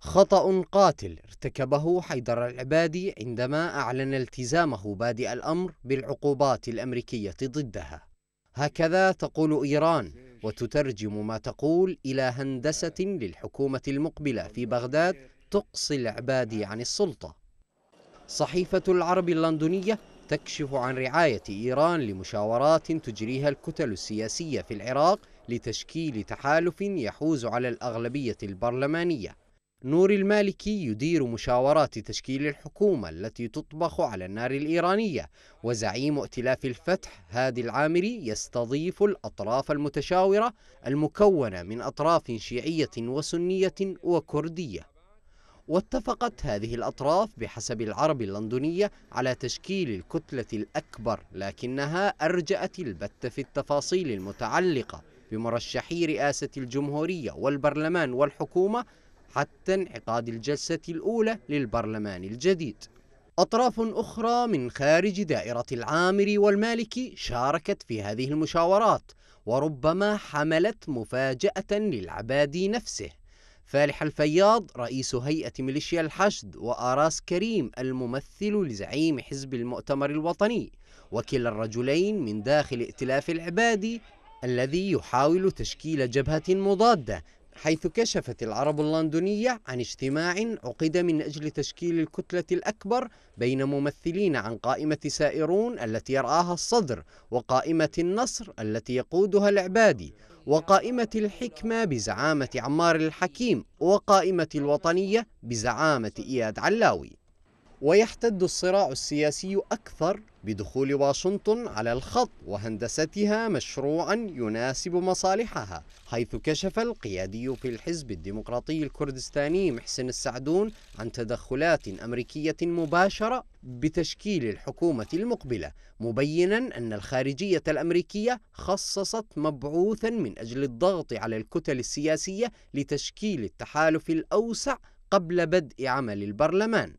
خطأ قاتل ارتكبه حيدر العبادي عندما أعلن التزامه بادئ الأمر بالعقوبات الأمريكية ضدها هكذا تقول إيران وتترجم ما تقول إلى هندسة للحكومة المقبلة في بغداد تقصي العبادي عن السلطة صحيفة العرب اللندنية تكشف عن رعاية إيران لمشاورات تجريها الكتل السياسية في العراق لتشكيل تحالف يحوز على الأغلبية البرلمانية نور المالكي يدير مشاورات تشكيل الحكومة التي تطبخ على النار الإيرانية وزعيم ائتلاف الفتح هادي العامري يستضيف الأطراف المتشاورة المكونة من أطراف شيعية وسنية وكردية واتفقت هذه الأطراف بحسب العرب اللندنية على تشكيل الكتلة الأكبر لكنها أرجأت البت في التفاصيل المتعلقة بمرشحي رئاسة الجمهورية والبرلمان والحكومة حتى انعقاد الجلسة الأولى للبرلمان الجديد أطراف أخرى من خارج دائرة العامري والمالكي شاركت في هذه المشاورات وربما حملت مفاجأة للعبادي نفسه فالح الفياض رئيس هيئة ميليشيا الحشد وآراس كريم الممثل لزعيم حزب المؤتمر الوطني وكلا الرجلين من داخل ائتلاف العبادي الذي يحاول تشكيل جبهة مضادة حيث كشفت العرب اللندنية عن اجتماع عقد من أجل تشكيل الكتلة الأكبر بين ممثلين عن قائمة سائرون التي يرعاها الصدر وقائمة النصر التي يقودها العبادي وقائمة الحكمة بزعامة عمار الحكيم وقائمة الوطنية بزعامة إياد علاوي ويحتد الصراع السياسي أكثر بدخول واشنطن على الخط وهندستها مشروعا يناسب مصالحها حيث كشف القيادي في الحزب الديمقراطي الكردستاني محسن السعدون عن تدخلات أمريكية مباشرة بتشكيل الحكومة المقبلة مبينا أن الخارجية الأمريكية خصصت مبعوثا من أجل الضغط على الكتل السياسية لتشكيل التحالف الأوسع قبل بدء عمل البرلمان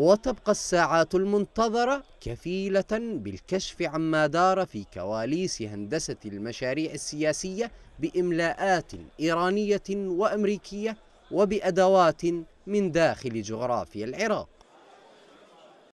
وتبقى الساعات المنتظرة كفيلة بالكشف عما دار في كواليس هندسة المشاريع السياسية بإملاءات إيرانية وأمريكية وبأدوات من داخل جغرافيا العراق